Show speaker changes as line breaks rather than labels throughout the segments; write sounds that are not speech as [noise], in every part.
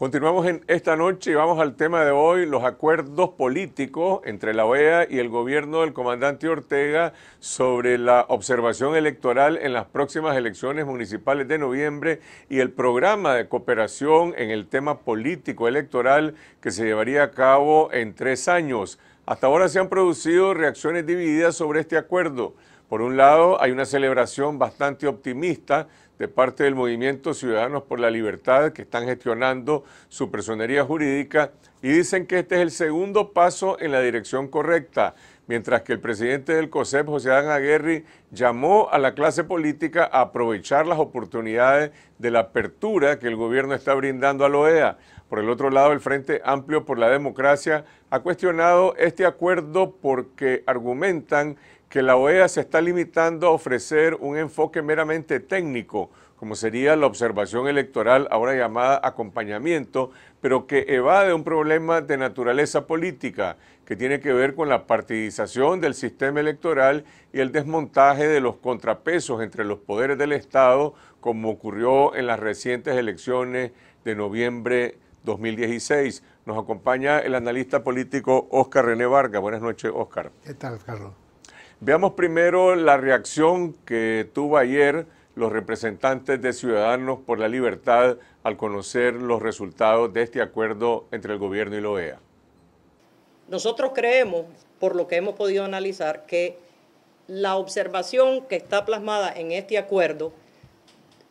Continuamos en esta noche y vamos al tema de hoy, los acuerdos políticos entre la OEA y el gobierno del comandante Ortega sobre la observación electoral en las próximas elecciones municipales de noviembre y el programa de cooperación en el tema político electoral que se llevaría a cabo en tres años. Hasta ahora se han producido reacciones divididas sobre este acuerdo. Por un lado, hay una celebración bastante optimista de parte del movimiento Ciudadanos por la Libertad que están gestionando su personería jurídica y dicen que este es el segundo paso en la dirección correcta, mientras que el presidente del COSEP, José Adán Aguirre, llamó a la clase política a aprovechar las oportunidades de la apertura que el gobierno está brindando a la OEA. Por el otro lado, el Frente Amplio por la Democracia ha cuestionado este acuerdo porque argumentan que la OEA se está limitando a ofrecer un enfoque meramente técnico, como sería la observación electoral, ahora llamada acompañamiento, pero que evade un problema de naturaleza política que tiene que ver con la partidización del sistema electoral y el desmontaje de los contrapesos entre los poderes del Estado, como ocurrió en las recientes elecciones de noviembre 2016. Nos acompaña el analista político Óscar René Vargas. Buenas noches, Óscar.
¿Qué tal, Carlos?
Veamos primero la reacción que tuvo ayer los representantes de Ciudadanos por la Libertad al conocer los resultados de este acuerdo entre el gobierno y la OEA.
Nosotros creemos, por lo que hemos podido analizar, que la observación que está plasmada en este acuerdo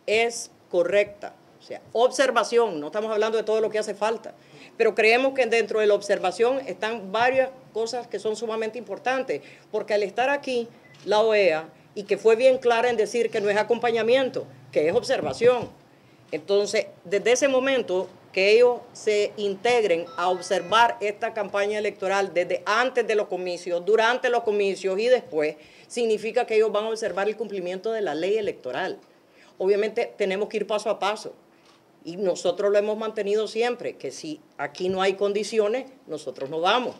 es correcta sea, observación, no estamos hablando de todo lo que hace falta, pero creemos que dentro de la observación están varias cosas que son sumamente importantes, porque al estar aquí, la OEA, y que fue bien clara en decir que no es acompañamiento, que es observación. Entonces, desde ese momento que ellos se integren a observar esta campaña electoral desde antes de los comicios, durante los comicios y después, significa que ellos van a observar el cumplimiento de la ley electoral. Obviamente tenemos que ir paso a paso. Y nosotros lo hemos mantenido siempre, que si aquí no hay condiciones, nosotros no vamos.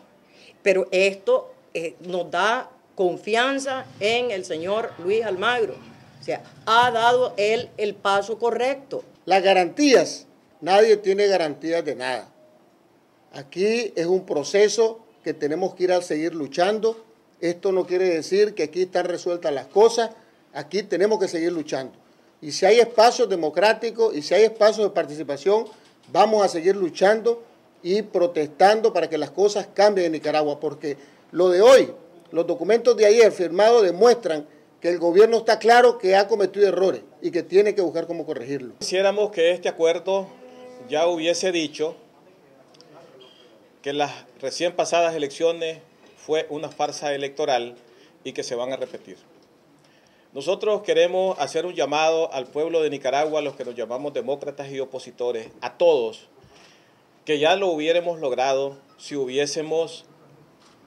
Pero esto eh, nos da confianza en el señor Luis Almagro. O sea, ha dado él el paso correcto. Las garantías, nadie tiene garantías de nada. Aquí es un proceso que tenemos que ir a seguir luchando. Esto no quiere decir que aquí están resueltas las cosas. Aquí tenemos
que seguir luchando y si hay espacios democráticos y si hay espacios de participación,
vamos a seguir luchando y protestando para que las cosas cambien en Nicaragua, porque lo de hoy, los documentos de ayer firmados demuestran que el gobierno está claro que ha cometido errores y que tiene que buscar cómo corregirlo. Quisiéramos que este acuerdo ya hubiese dicho que las recién pasadas elecciones fue una farsa electoral y que se van a repetir. Nosotros queremos hacer un llamado al pueblo de Nicaragua, a los que nos llamamos demócratas y opositores, a todos, que ya lo hubiéramos logrado si hubiésemos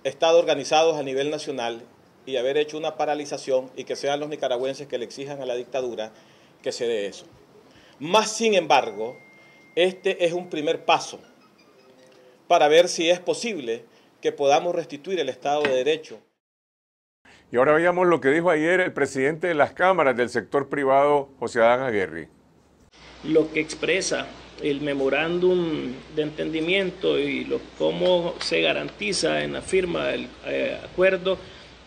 estado organizados a nivel nacional y haber hecho una paralización y que sean los nicaragüenses que le exijan a la dictadura que se dé eso. Más sin embargo, este es un primer paso para ver si es posible que podamos restituir el Estado de Derecho.
Y ahora veamos lo que dijo ayer el presidente de las cámaras del
sector privado, José Adán Aguirre. Lo que expresa el memorándum de entendimiento y cómo se garantiza en la firma del eh, acuerdo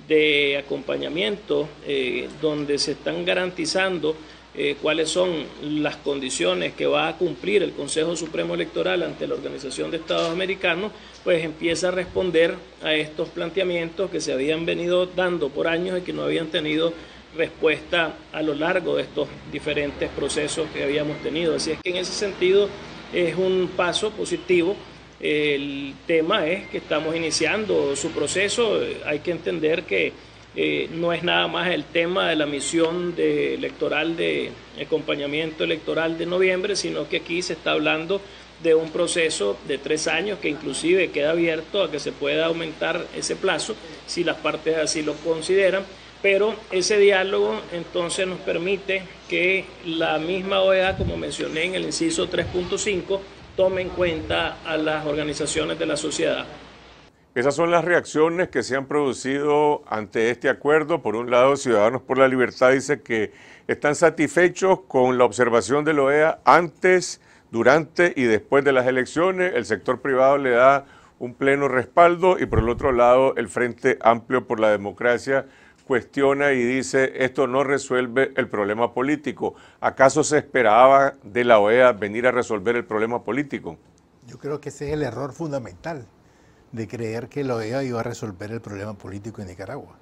de acompañamiento, eh, donde se están garantizando eh, cuáles son las condiciones que va a cumplir el Consejo Supremo Electoral ante la Organización de Estados Americanos, pues empieza a responder a estos planteamientos que se habían venido dando por años y que no habían tenido respuesta a lo largo de estos diferentes procesos que habíamos tenido. Así es que en ese sentido es un paso positivo. El tema es que estamos iniciando su proceso. Hay que entender que eh, no es nada más el tema de la misión electoral de acompañamiento electoral de noviembre, sino que aquí se está hablando de un proceso de tres años que inclusive queda abierto a que se pueda aumentar ese plazo si las partes así lo consideran, pero ese diálogo entonces nos permite que la misma OEA, como mencioné en el inciso 3.5, tome en cuenta a las organizaciones de la sociedad.
Esas son las reacciones que se han producido ante este acuerdo. Por un lado, Ciudadanos por la Libertad dice que están satisfechos con la observación de la OEA antes, durante y después de las elecciones. El sector privado le da un pleno respaldo y por el otro lado el Frente Amplio por la Democracia cuestiona y dice esto no resuelve el problema político. ¿Acaso se esperaba de la OEA venir a resolver el problema político?
Yo creo que ese es el error fundamental de creer que la OEA iba a resolver el problema político en Nicaragua.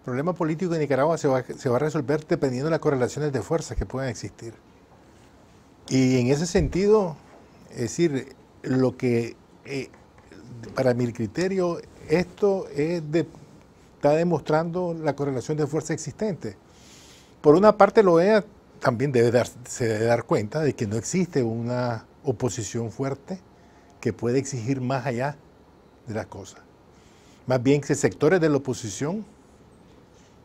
El problema político en Nicaragua se va, a resolver dependiendo de las correlaciones de fuerzas que puedan existir. Y en ese sentido, es decir, lo que eh, para mi criterio esto es está demostrando la correlación de fuerza existente. Por una parte, la OEA también debe darse se debe dar cuenta de que no existe una oposición fuerte que pueda exigir más allá de las cosas. Más bien que sectores de la oposición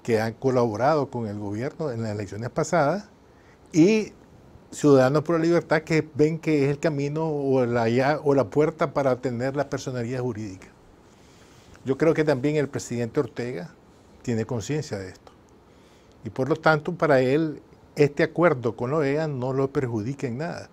que han colaborado con el gobierno en las elecciones pasadas y Ciudadanos por la Libertad que ven que es el camino o la, puerta para tener la personalidad jurídica. Yo creo que también el presidente Ortega tiene conciencia de esto. Y por lo tanto, para él, este acuerdo con la OEA no lo perjudica en nada,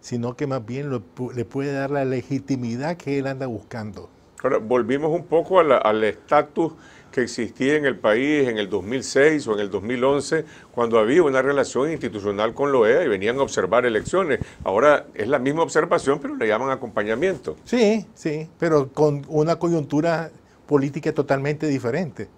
sino que más bien le puede dar la legitimidad que él anda buscando
Ahora, volvimos un poco al estatus que existía en el país en el 2006 o en el 2011, cuando había una relación institucional con la OEA y venían a observar elecciones. Ahora es la misma observación, pero le llaman acompañamiento.
Sí, sí, pero con una coyuntura política totalmente diferente.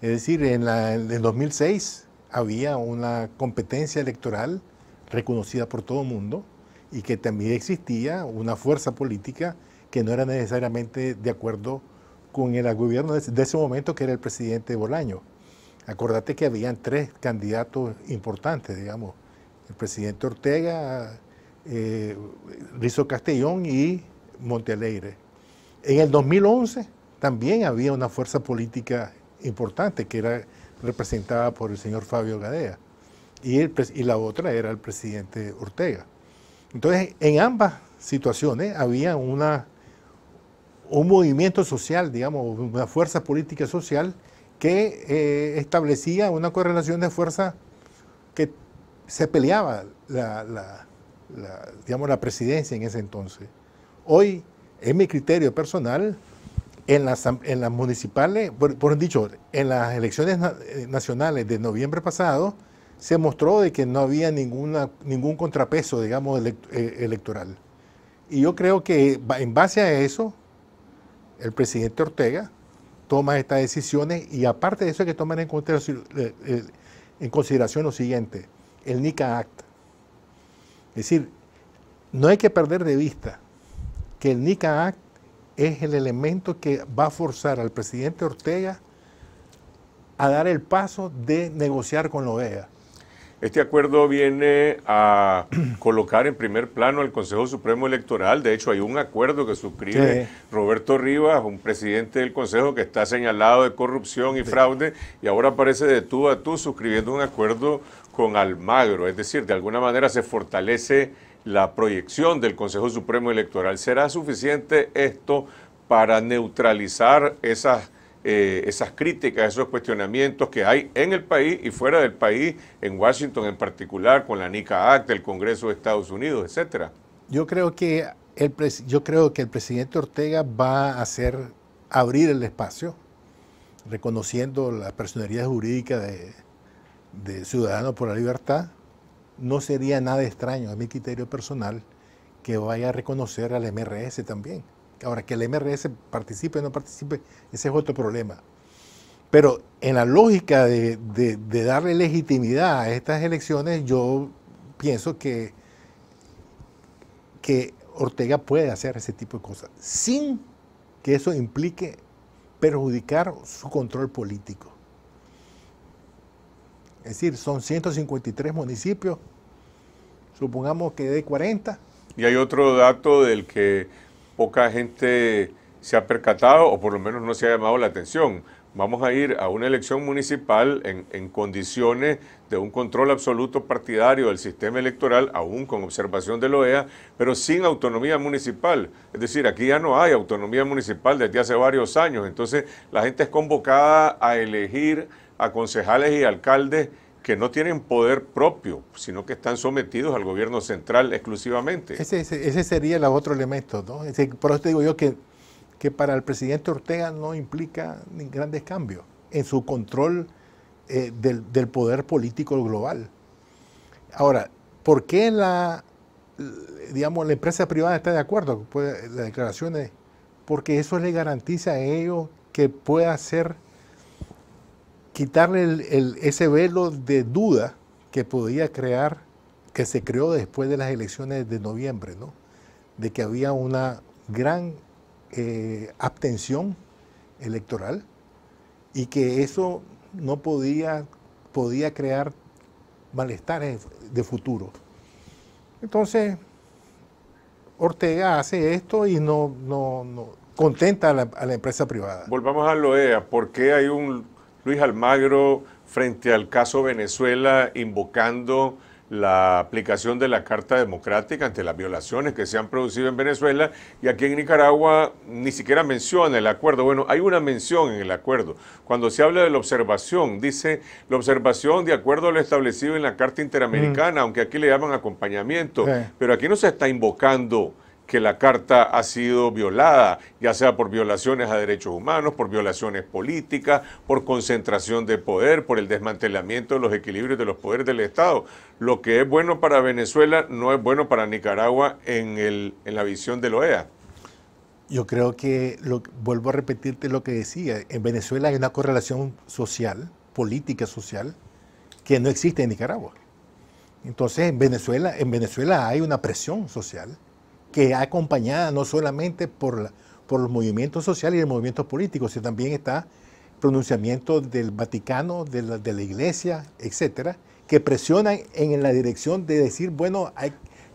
Es decir, en, en el 2006 había una competencia electoral reconocida por todo el mundo y que también existía una fuerza política que no era necesariamente de acuerdo con el gobierno de ese momento que era el presidente Bolaño. Acordate que habían tres candidatos importantes, digamos, el presidente Ortega, eh, Rizo Castellón y Montealegre. En el 2011 también había una fuerza política importante que era representada por el señor Fabio Gadea y, y la otra era el presidente Ortega. Entonces, en ambas situaciones había una un movimiento social, digamos, una fuerza política social que eh, establecía una correlación de fuerza que se peleaba la, digamos, la presidencia en ese entonces. Hoy, en mi criterio personal, en las, en las municipales, por, dicho, en las elecciones eh, nacionales de noviembre pasado, se mostró de que no había ninguna, ningún contrapeso, digamos, eh, electoral. Y yo creo que en base a eso, el presidente Ortega toma estas decisiones y aparte de eso hay que tomar eh, eh, en consideración, lo siguiente, el NICA Act. Es decir, no hay que perder de vista que el NICA Act es el elemento que va a forzar al presidente Ortega a dar el paso de negociar con la OEA.
Este acuerdo viene a [clears throat] colocar en primer plano al Consejo Supremo Electoral. De hecho, hay un acuerdo que suscribe Roberto Rivas, un presidente del Consejo que está señalado de corrupción y fraude, y ahora aparece de tú a tú suscribiendo un acuerdo con Almagro. Es decir, de alguna manera se fortalece la proyección del Consejo Supremo Electoral. ¿Será suficiente esto para neutralizar esas eh, esas críticas, esos cuestionamientos que hay en el país y fuera del país, en Washington en particular, con la NICA Act, el Congreso de Estados Unidos, etcétera.
Yo creo que el yo creo que el presidente Ortega va a hacer abrir el espacio, reconociendo la personería jurídica de Ciudadanos por la Libertad. No sería nada extraño, a mi criterio personal, que vaya a reconocer al MRS también. Ahora, que el MRS participe o no participe, ese es otro problema. Pero en la lógica de, de darle legitimidad a estas elecciones, yo pienso que, que Ortega puede hacer ese tipo de cosas, sin que eso implique perjudicar su control político. Es decir, son 153 municipios, supongamos que de 40.
Y hay otro dato del que poca gente se ha percatado o por lo menos no se ha llamado la atención. Vamos a ir a una elección municipal en, condiciones de un control absoluto partidario del sistema electoral, aún con observación de la e OEA, pero sin autonomía municipal. Es decir, aquí ya no hay autonomía municipal desde hace varios años. Entonces, la gente es convocada a elegir a concejales y alcaldes que no tienen poder propio, sino que están sometidos al gobierno central exclusivamente.
Ese, sería el otro elemento, ¿no? por eso te digo yo que, que para el presidente Ortega no implica grandes cambios en su control eh, del, poder político global. Ahora, ¿por qué la, digamos, la empresa privada está de acuerdo? con las declaraciones, porque eso le garantiza a ellos que pueda ser quitarle ese velo de duda que podía crear, que se creó después de las elecciones de noviembre, ¿no? de que había una gran eh, abstención electoral y que eso no podía, podía crear malestares de futuro. Entonces, Ortega hace esto y no, contenta a la, empresa privada.
Volvamos a lo EA. ¿Por qué hay un Luis Almagro frente al caso Venezuela invocando la aplicación de la Carta Democrática ante las violaciones que se han producido en Venezuela y aquí en Nicaragua ni siquiera menciona el acuerdo. Bueno, hay una mención en el acuerdo. Cuando se habla de la observación, dice la observación de acuerdo a lo establecido en la Carta Interamericana, mm. aunque aquí le llaman acompañamiento, pero aquí no se está invocando que la Carta ha sido violada, ya sea por violaciones a derechos humanos, por violaciones políticas, por concentración de poder, por el desmantelamiento de los equilibrios de los poderes del Estado. Lo que es bueno para Venezuela no es bueno para Nicaragua en, el, en la visión de la e OEA.
Yo creo que, vuelvo a repetirte lo que decía, en Venezuela hay una correlación social, política social, que no existe en Nicaragua. Entonces, en Venezuela, en Venezuela hay una presión social que acompañada no solamente por, por los movimientos sociales y los movimientos políticos, sino también está pronunciamiento del Vaticano, de la, Iglesia, etcétera, que presionan en la dirección de decir, bueno,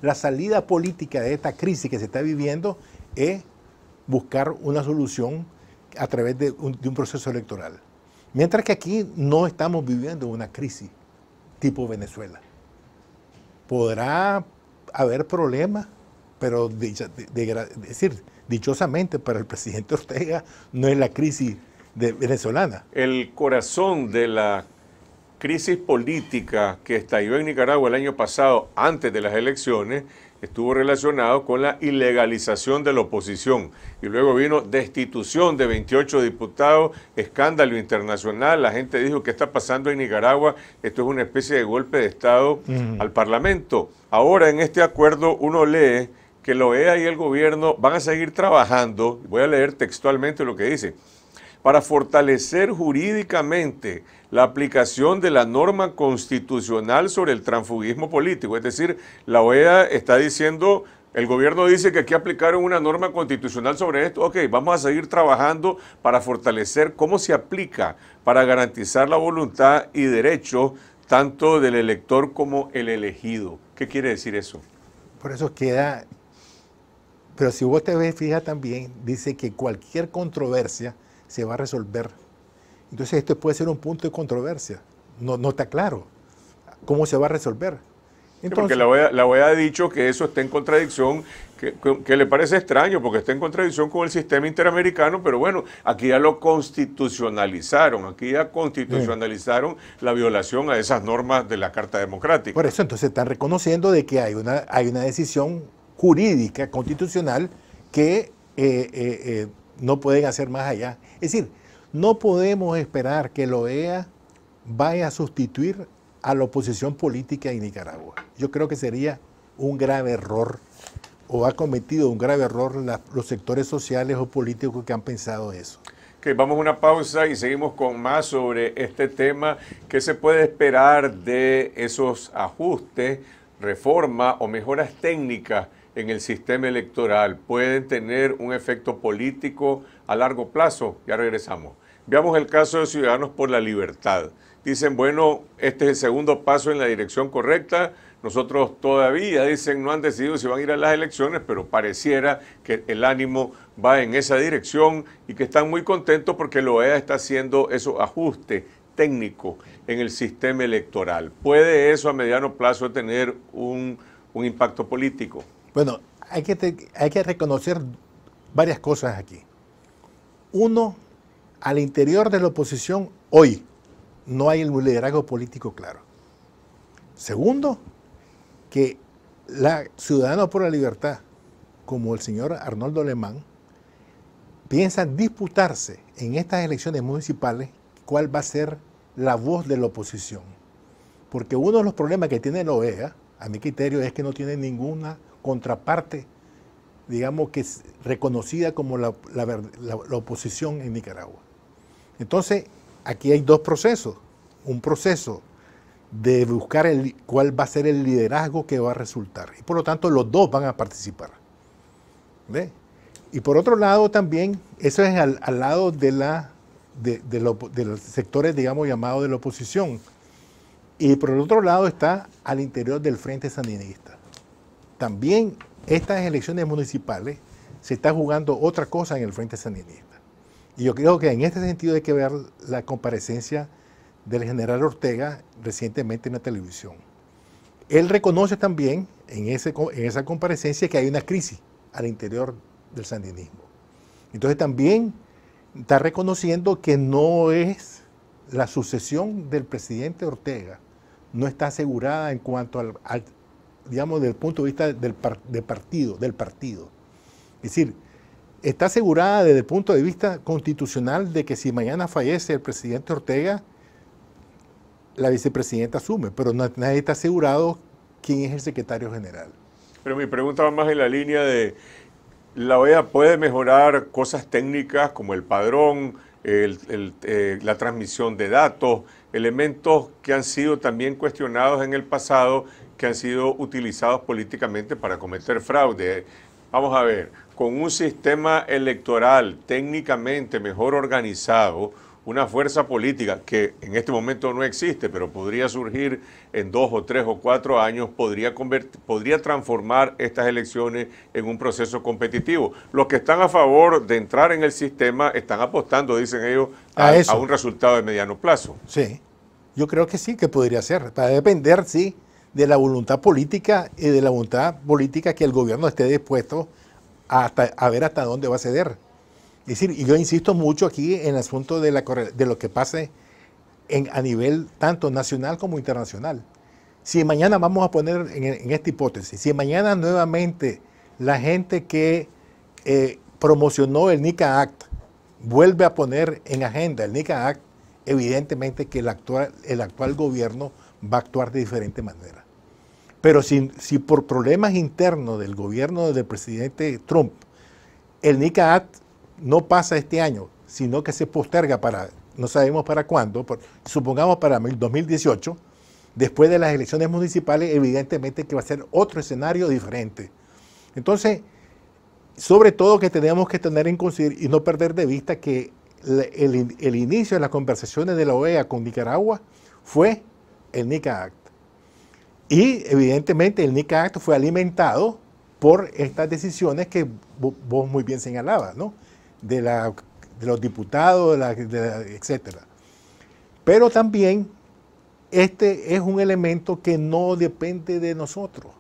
la salida política de esta crisis que se está viviendo es buscar una solución a través de un proceso electoral. Mientras que aquí no estamos viviendo una crisis tipo Venezuela. Podrá haber problemas pero de, decir, dichosamente para el presidente [laughs] Ortega no es la crisis de venezolana.
El corazón de la crisis política que estalló en Nicaragua el año pasado, antes de las elecciones, estuvo relacionado con la ilegalización de la oposición. Y luego vino destitución de 28 diputados, escándalo internacional, la gente dijo, ¿qué está pasando en Nicaragua? Esto es una especie de golpe de Estado al Parlamento. Ahora en este acuerdo uno lee que la OEA y el gobierno van a seguir trabajando, voy a leer textualmente lo que dice, para fortalecer jurídicamente la aplicación de la norma constitucional sobre el transfugismo político. Es decir, la OEA está diciendo, el gobierno dice que aquí aplicaron una norma constitucional sobre esto, ok, vamos a seguir trabajando para fortalecer cómo se aplica, para garantizar la voluntad y derecho tanto del elector como el elegido. ¿Qué quiere decir eso?
Por eso queda pero si vos te ves, fija también, dice que cualquier controversia se va a resolver. Entonces esto puede ser un punto de controversia. No, no está claro cómo se va a resolver.
Entonces, porque la OEA, ha dicho que eso está en contradicción, que, que, le parece extraño, porque está en contradicción con el sistema interamericano, pero bueno, aquí ya lo constitucionalizaron, aquí ya constitucionalizaron la violación a esas normas de la Carta Democrática. Por eso
entonces están reconociendo de que hay una, hay una decisión jurídica, constitucional, que eh, eh, eh, no pueden hacer más allá. Es decir, no podemos esperar que la OEA vaya a sustituir a la oposición política en Nicaragua. Yo creo que sería un grave error o ha cometido un grave error los sectores sociales o políticos que han pensado eso.
vamos a una pausa y seguimos con más sobre este tema. ¿Qué se puede esperar de esos ajustes, reformas o mejoras técnicas en el sistema electoral pueden tener un efecto político a largo plazo. Ya regresamos. Veamos el caso de Ciudadanos por la Libertad. Dicen, bueno, este es el segundo paso en la dirección correcta. Nosotros todavía, dicen, no han decidido si van a ir a las elecciones, pero pareciera que el ánimo va en esa dirección y que están muy contentos porque la e OEA está haciendo esos ajustes técnicos en el sistema electoral. ¿Puede eso a mediano plazo tener un, un impacto político?
Bueno, hay que, hay que reconocer varias cosas aquí. Uno, al interior de la oposición hoy no hay un liderazgo político claro. Segundo, que la Ciudadanos por la Libertad, como el señor Arnoldo Alemán, piensa disputarse en estas elecciones municipales cuál va a ser la voz de la oposición. Porque uno de los problemas que tiene la OEA, a mi criterio, es que no tiene ninguna contraparte, digamos, que es reconocida como la, oposición en Nicaragua. Entonces, aquí hay dos procesos. Un proceso de buscar el, cuál va a ser el liderazgo que va a resultar. Y por lo tanto, los dos van a participar. Y por otro lado también, eso es al, lado de, la, de, de, los sectores, digamos, llamados de la oposición. Y por el otro lado está al interior del Frente Sandinista también estas elecciones municipales se está jugando otra cosa en el Frente Sandinista. Y yo creo que en este sentido hay que ver la comparecencia del general Ortega recientemente en la televisión. Él reconoce también en, esa comparecencia que hay una crisis al interior del sandinismo. Entonces también está reconociendo que no es la sucesión del presidente Ortega, no está asegurada en cuanto al digamos, desde el punto de vista del de partido, del partido. Es decir, está asegurada desde el punto de vista constitucional de que si mañana fallece el presidente Ortega, la vicepresidenta asume, pero nadie está asegurado quién es el secretario general.
Pero mi pregunta va más en la línea de, la OEA puede mejorar cosas técnicas como el padrón, eh, la transmisión de datos, elementos que han sido también cuestionados en el pasado que han sido utilizados políticamente para cometer fraude. Vamos a ver, con un sistema electoral técnicamente mejor organizado, una fuerza política que en este momento no existe, pero podría surgir en dos o tres o cuatro años, podría, podría transformar estas elecciones en un proceso competitivo. Los que están a favor de entrar en el sistema están apostando, dicen ellos, a, un resultado de mediano plazo.
Sí, yo creo que sí, que podría ser. para depender, sí, de la voluntad política y de la voluntad política que el gobierno esté dispuesto a, ver hasta dónde va a ceder. Es decir, yo insisto mucho aquí en el asunto de, lo que pase en, a nivel tanto nacional como internacional. Si mañana vamos a poner en, esta hipótesis, si mañana nuevamente la gente que eh, promocionó el NICA Act vuelve a poner en agenda el NICA Act, evidentemente que el actual gobierno va a actuar de diferente manera. Pero si, por problemas internos del gobierno del presidente Trump, el NICAAT no pasa este año, sino que se posterga para, no sabemos para cuándo, supongamos para 2018, después de las elecciones municipales, evidentemente que va a ser otro escenario diferente. Entonces, sobre todo que tenemos que tener en consideración y no perder de vista que el, inicio de las conversaciones de la OEA con Nicaragua fue el NICAAT. Y evidentemente el NICA Act fue alimentado por estas decisiones que vos muy bien señalabas, ¿no? De, la, de los diputados, de etc. Pero también este es un elemento que no depende de nosotros.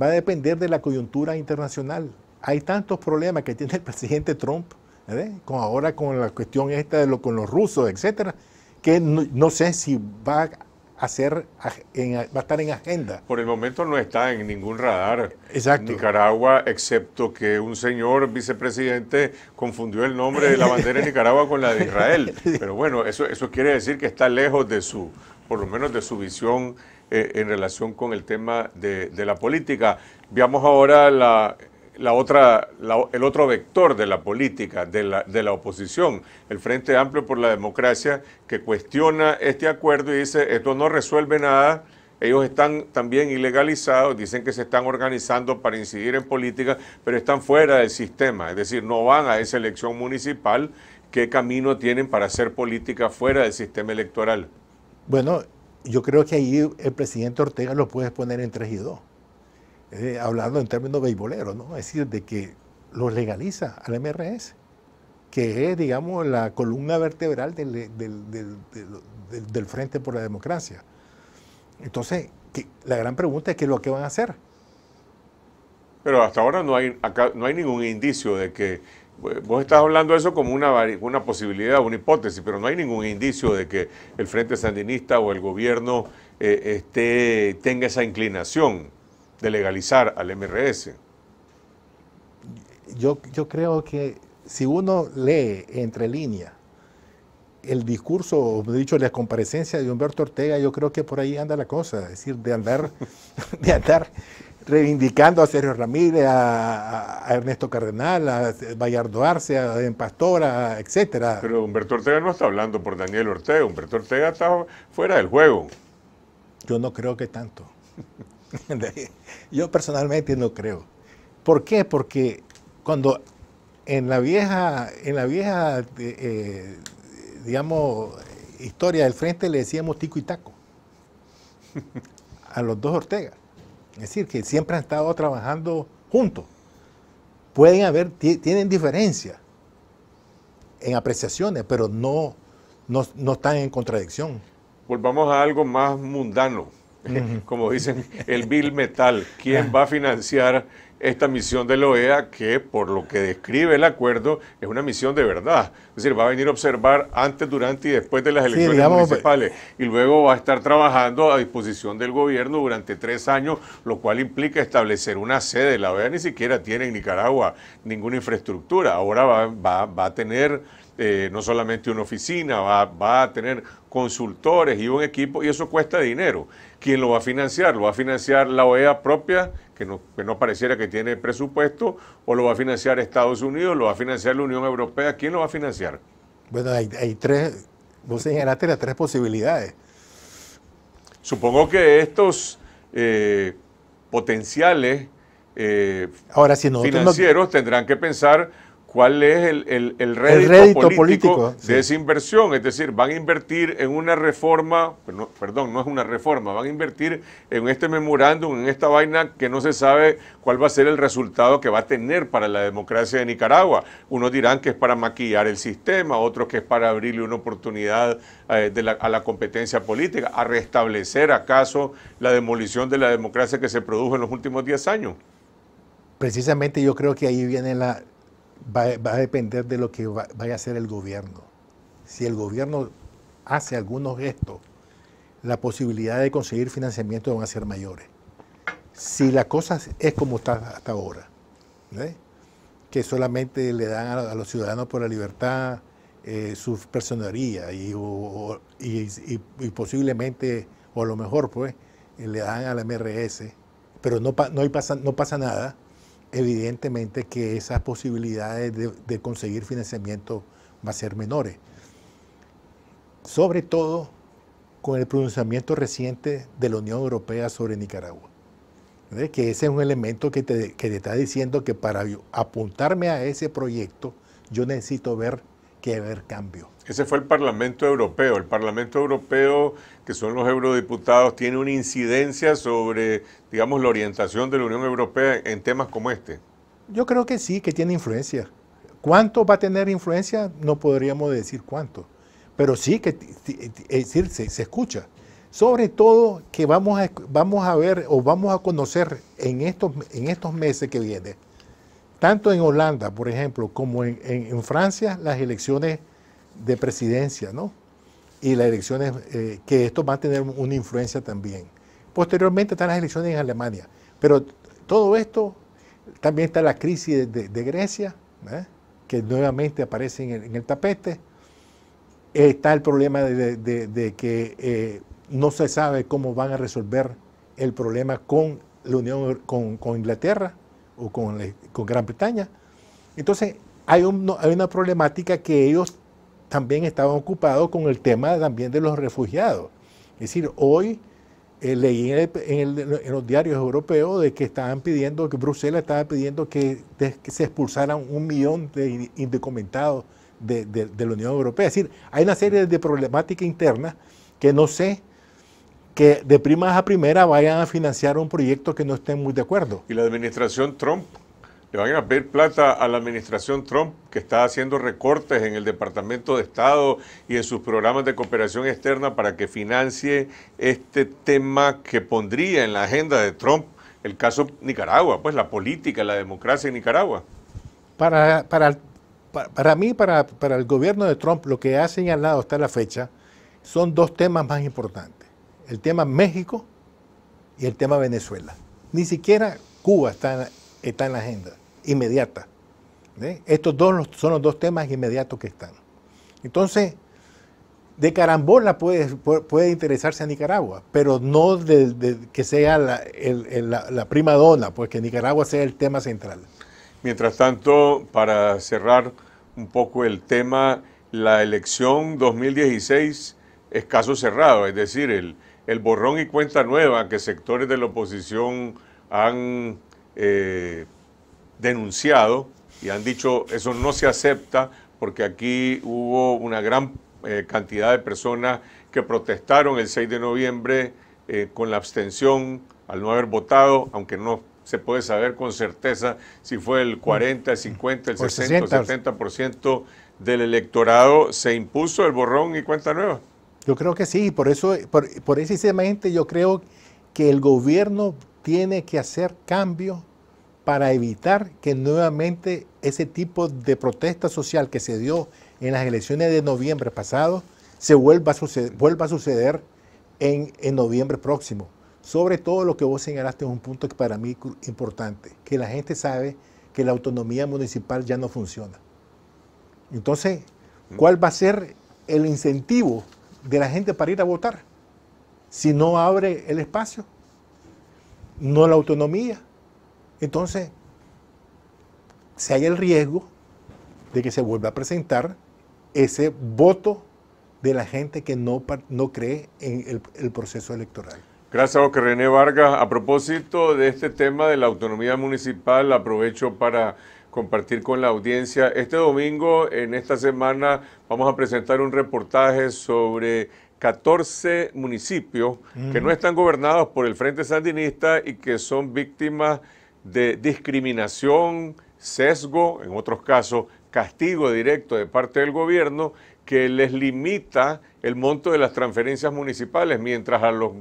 Va a depender de la coyuntura internacional. Hay tantos problemas que tiene el presidente Trump, ¿eh? con ahora con la cuestión esta de lo con los rusos, etc., que no, no sé si va hacer va a estar en agenda.
Por el momento no está en ningún radar Nicaragua, excepto que un señor vicepresidente confundió el nombre de la [laughs] bandera de Nicaragua con la de Israel. [laughs] Pero bueno, eso, eso quiere decir que está lejos de su, por lo menos de su visión eh, en relación con el tema de la política. Veamos ahora la la otra, el otro vector de la política, de la, de la oposición, el Frente Amplio por la Democracia, que cuestiona este acuerdo y dice, esto no resuelve nada, ellos están también ilegalizados, dicen que se están organizando para incidir en política, pero están fuera del sistema, es decir, no van a esa elección municipal, ¿qué camino tienen para hacer política fuera del sistema electoral?
Bueno, yo creo que ahí el presidente Ortega lo puede poner en tres y dos. Eh, hablando en términos beisboleros, ¿no? Es decir, de que lo legaliza al MRS, que es, digamos, la columna vertebral del, Frente por la Democracia. Entonces, la gran pregunta es qué es lo que van a hacer.
Pero hasta ahora no hay, acá, no hay ningún indicio de que eh, Vos estás hablando de eso como una, una posibilidad, una hipótesis, pero no hay ningún indicio de que el Frente Sandinista o el gobierno eh, esté, tenga esa inclinación de legalizar al MRS?
Yo, yo creo que si uno lee entre líneas el discurso, o dicho, la comparecencia de Humberto Ortega, yo creo que por ahí anda la cosa, es decir, de andar, [laughs] de andar reivindicando a Sergio Ramírez, a, Ernesto Cardenal, a Bayardo Arce, a Empastora, etc etcétera.
Pero Humberto Ortega no está hablando por Daniel Ortega, Humberto Ortega está fuera del juego. Yo no creo
que tanto. [laughs] Yo personalmente no creo. ¿Por qué? Porque cuando en la vieja, en la vieja eh, eh, digamos, historia del frente le decíamos tico y taco a los dos Ortega. Es decir, que siempre han estado trabajando juntos. Pueden haber, tienen diferencia en apreciaciones, pero no, no están en contradicción.
Volvamos a algo más mundano [laughs] como dicen, el Bill Metal. ¿Quién va a financiar esta misión de la OEA que, por lo que describe el acuerdo, es una misión de verdad. Es decir, va a venir a observar antes, durante y después de las elecciones municipales. Y luego va a estar trabajando a disposición del gobierno durante tres años, lo cual implica establecer una sede. La OEA ni siquiera tiene en Nicaragua ninguna infraestructura. Ahora va a tener eh, no solamente una oficina, va, a tener consultores y un equipo, y eso cuesta dinero. ¿Quién lo va a financiar? ¿Lo va a financiar la OEA propia, que no, pareciera que tiene presupuesto, o lo va a financiar Estados Unidos, lo va a financiar la Unión Europea? ¿Quién lo va a financiar?
Bueno, hay, tres, vos señalaste las tres posibilidades.
Supongo que estos eh, potenciales eh, Ahora, si financieros tendrán que pensar cuál es el, el, rédito político, de esa inversión. Es decir, van a invertir en una reforma, perdón, no es una reforma, van a invertir en este memorándum, en esta vaina que no se sabe cuál va a ser el resultado que va a tener para la democracia de Nicaragua. Unos dirán que es para maquillar el sistema, otros que es para abrirle una oportunidad eh, a la competencia política, a restablecer acaso la demolición de la democracia que se produjo en los últimos 10 años.
Precisamente yo creo que ahí viene la, va, a depender de lo que vaya a hacer el gobierno. Si el gobierno hace algunos gestos, la posibilidad de conseguir financiamiento van a ser mayores. Si la cosa es como está hasta ahora, que solamente le dan a, los ciudadanos por la libertad eh, su personería y, posiblemente, o a lo mejor, pues, eh, le dan a la MRS, pero no, no pasa nada, evidentemente que esas posibilidades de, conseguir financiamiento van a ser menores. Sobre todo con el pronunciamiento reciente de la Unión Europea sobre Nicaragua. Que ese es un elemento que que te está diciendo que para apuntarme a ese proyecto yo necesito ver que haber cambio.
Ese fue el Parlamento Europeo. El Parlamento Europeo, que son los eurodiputados, tiene una incidencia sobre, digamos, la orientación de la Unión Europea en temas como este. Yo
creo que sí, que tiene influencia. ¿Cuánto va a tener influencia? No podríamos decir cuánto, pero sí que es decir, se, escucha. Sobre todo que vamos a, vamos a ver o vamos a conocer en estos, en estos meses que vienen tanto en Holanda, por ejemplo, como en, Francia, las elecciones de presidencia, ¿no? Y las elecciones, eh, que esto va a tener una influencia también. Posteriormente están las elecciones en Alemania. Pero todo esto, también está la crisis de, Grecia, ¿eh? que nuevamente aparece en el, tapete. está el problema de, que eh, no se sabe cómo van a resolver el problema con la Unión, con Inglaterra o con, con Gran Bretaña. Entonces, hay, un, hay una problemática que ellos también estaban ocupados con el tema también de los refugiados. Es decir, hoy eh, leí en, los diarios europeos de que estaban pidiendo, que Bruselas estaba pidiendo que, se expulsaran un millón de indocumentados de, de, la Unión Europea. Es decir, hay una serie de problemáticas internas que no sé que de primas a primera vayan a financiar un proyecto que no estén muy de acuerdo.
Y la administración Trump, le van a pedir plata a la administración Trump, que está haciendo recortes en el Departamento de Estado y en sus programas de cooperación externa para que financie este tema que pondría en la agenda de Trump el caso Nicaragua, pues la política, la democracia en Nicaragua.
Para, para, para mí, para el gobierno de Trump, lo que ha señalado hasta la fecha son dos temas más importantes el tema México y el tema Venezuela. Ni siquiera Cuba está en, la, está en la agenda inmediata. Estos dos son los dos temas inmediatos que están. Entonces, de carambola puede, puede interesarse a Nicaragua, pero no que sea la, prima dona, porque pues Nicaragua sea el tema central.
Mientras tanto, para cerrar un poco el tema, la elección 2016 es caso cerrado, es decir, el, el borrón y cuenta nueva que sectores de la oposición han eh, denunciado y han dicho eso no se acepta porque aquí hubo una gran eh, cantidad de personas que protestaron el 6 de noviembre eh, con la abstención al no haber votado, aunque no se puede saber con certeza si fue el 40, el 50, el 60, el 70% del electorado, se impuso el borrón y cuenta nueva.
Yo creo que sí, por eso, por, por precisamente yo creo que el gobierno tiene que hacer cambios para evitar que nuevamente ese tipo de protesta social que se dio en las elecciones de noviembre pasado se vuelva a suceder, vuelva a suceder en, en noviembre próximo. Sobre todo lo que vos señalaste es un punto que para mí es importante, que la gente sabe que la autonomía municipal ya no funciona. Entonces, ¿cuál va a ser el incentivo de la gente para ir a votar. Si no abre el espacio, no la autonomía, entonces se hay el riesgo de que se vuelva a presentar ese voto de la gente que no, no cree en el, proceso electoral.
Gracias, Oscar René Vargas. A propósito de este tema de la autonomía municipal, aprovecho para compartir con la audiencia. Este domingo, en esta semana, vamos a presentar un reportaje sobre 14 municipios que no están gobernados por el Frente Sandinista y que son víctimas de discriminación, sesgo, en otros casos castigo directo de parte del gobierno que les limita el monto de las transferencias municipales, mientras a los,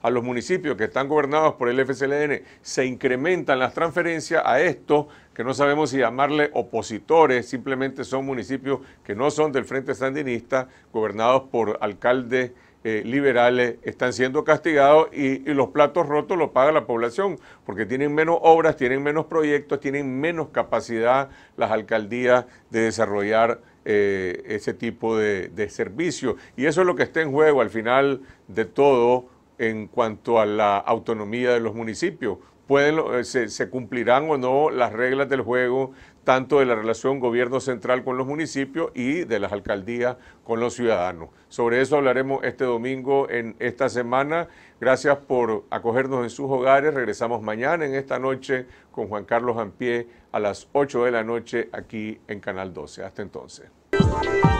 a los municipios que están gobernados por el FCLN se incrementan las transferencias, a estos, que no sabemos si llamarle opositores, simplemente son municipios que no son del Frente Sandinista, gobernados por alcaldes eh, liberales, están siendo castigados y, y los platos rotos los paga la población, porque tienen menos obras, tienen menos proyectos, tienen menos capacidad las alcaldías de desarrollar eh, ese tipo de, servicio. Y eso es lo que está en juego al final de todo en cuanto a la autonomía de los municipios. Pueden, eh, se, se, cumplirán o no las reglas del juego, tanto de la relación gobierno central con los municipios y de las alcaldías con los ciudadanos. Sobre eso hablaremos este domingo en esta semana. Gracias por acogernos en sus hogares. Regresamos mañana en esta noche con Juan Carlos Ampié a las 8 de la noche aquí en Canal 12. Hasta entonces. you